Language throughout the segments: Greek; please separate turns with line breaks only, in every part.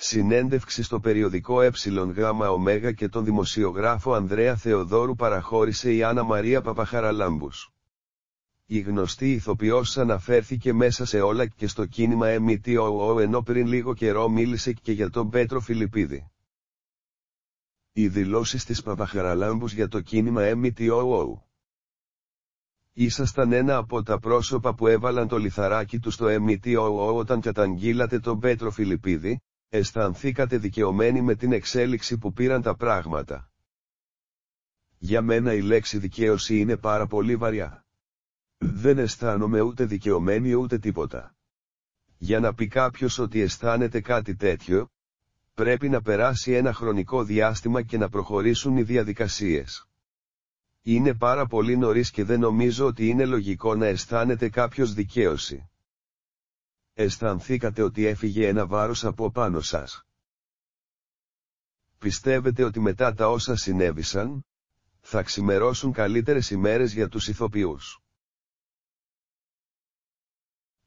Συνέντευξη στο περιοδικό ΕΓ και τον δημοσιογράφο Ανδρέα Θεοδόρου παραχώρησε η Άννα Μαρία Παπαχαραλάμπους. Η γνωστή ηθοποιός αναφέρθηκε μέσα σε όλα και στο κίνημα MTOO ενώ πριν λίγο καιρό μίλησε και για τον Πέτρο Φιλιππίδη. Οι δηλώσεις της Παπαχαραλάμπους για το κίνημα MTOO Ήσασταν ένα από τα πρόσωπα που έβαλαν το λιθαράκι τους στο MTOO όταν καταγγείλατε τον Πέτρο Φιλιππίδη, αισθανθήκατε δικαιωμένοι με την εξέλιξη που πήραν τα πράγματα. Για μένα η λέξη δικαίωση είναι πάρα πολύ βαριά. Δεν αισθάνομαι ούτε δικαιωμένοι ούτε τίποτα. Για να πει κάποιος ότι αισθάνεται κάτι τέτοιο, πρέπει να περάσει ένα χρονικό διάστημα και να προχωρήσουν οι διαδικασίες. Είναι πάρα πολύ νωρίς και δεν νομίζω ότι είναι λογικό να αισθάνεται κάποιος δικαίωση. Αισθανθήκατε ότι έφυγε ένα βάρος από πάνω σας. Πιστεύετε ότι μετά τα όσα συνέβησαν, θα ξημερώσουν καλύτερες ημέρες για τους ηθοποιούς.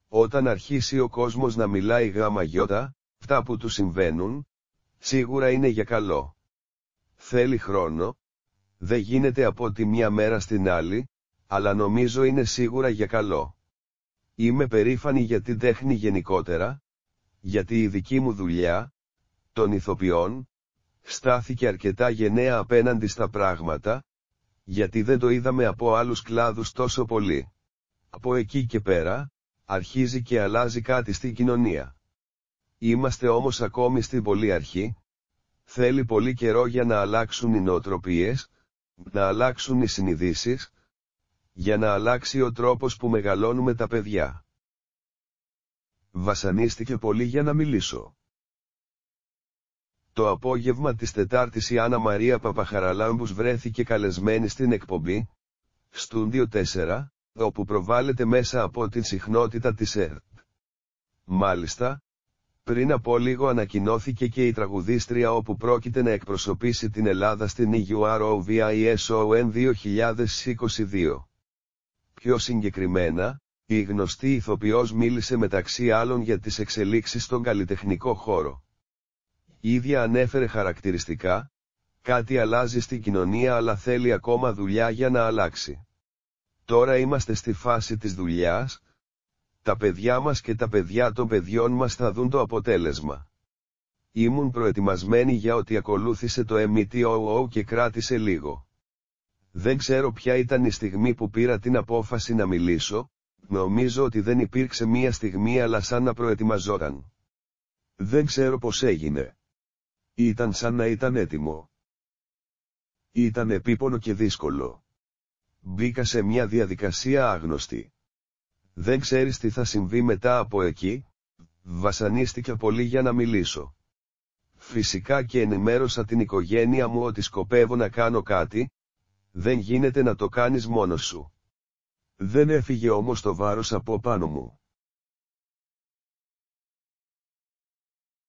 Όταν αρχίσει ο κόσμος να μιλάει γάμα γιώτα, αυτά που του συμβαίνουν, σίγουρα είναι για καλό. Θέλει χρόνο, δεν γίνεται από τη μια μέρα στην άλλη, αλλά νομίζω είναι σίγουρα για καλό. Είμαι περήφανη για την τέχνη γενικότερα, γιατί η δική μου δουλειά, των ηθοποιών, στάθηκε αρκετά γενναία απέναντι στα πράγματα, γιατί δεν το είδαμε από άλλους κλάδους τόσο πολύ. Από εκεί και πέρα, αρχίζει και αλλάζει κάτι στην κοινωνία. Είμαστε όμως ακόμη στην πολύ αρχή. Θέλει πολύ καιρό για να αλλάξουν οι νοοτροπίες, να αλλάξουν οι συνειδήσεις, για να αλλάξει ο τρόπος που μεγαλώνουμε τα παιδιά. Βασανίστηκε πολύ για να μιλήσω. Το απόγευμα της Τετάρτης η Άννα Μαρία Παπαχαραλάμπους βρέθηκε καλεσμένη στην εκπομπή, Studio 4, όπου προβάλλεται μέσα από την συχνότητα της ΕΡΤ. Μάλιστα, πριν από λίγο ανακοινώθηκε και η τραγουδίστρια όπου πρόκειται να εκπροσωπήσει την Ελλάδα στην EUROVISON 2022. Πιο συγκεκριμένα, η γνωστή ηθοποιός μίλησε μεταξύ άλλων για τις εξελίξεις στον καλλιτεχνικό χώρο. Η ίδια ανέφερε χαρακτηριστικά, κάτι αλλάζει στην κοινωνία αλλά θέλει ακόμα δουλειά για να αλλάξει. Τώρα είμαστε στη φάση της δουλειάς, τα παιδιά μας και τα παιδιά των παιδιών μας θα δουν το αποτέλεσμα. Ήμουν προετοιμασμένη για ότι ακολούθησε το MTOO e και κράτησε λίγο. Δεν ξέρω ποια ήταν η στιγμή που πήρα την απόφαση να μιλήσω, νομίζω ότι δεν υπήρξε μία στιγμή αλλά σαν να προετοιμαζόταν. Δεν ξέρω πως έγινε. Ήταν σαν να ήταν έτοιμο. Ήταν επίπονο και δύσκολο. Μπήκα σε μια διαδικασία άγνωστη. Δεν ξέρεις τι θα συμβεί μετά από εκεί, βασανίστηκα πολύ για να μιλήσω. Φυσικά και ενημέρωσα την οικογένεια μου ότι σκοπεύω να κάνω κάτι, δεν γίνεται να το κάνεις μόνος σου. Δεν έφυγε όμως το βάρος από πάνω μου.